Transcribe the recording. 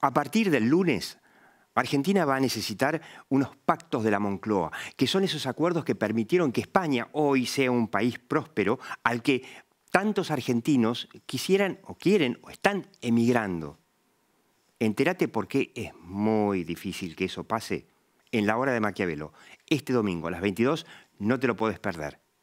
A partir del lunes, Argentina va a necesitar unos pactos de la Moncloa, que son esos acuerdos que permitieron que España hoy sea un país próspero al que tantos argentinos quisieran o quieren o están emigrando. Entérate por qué es muy difícil que eso pase en la hora de Maquiavelo. Este domingo a las 22 no te lo puedes perder.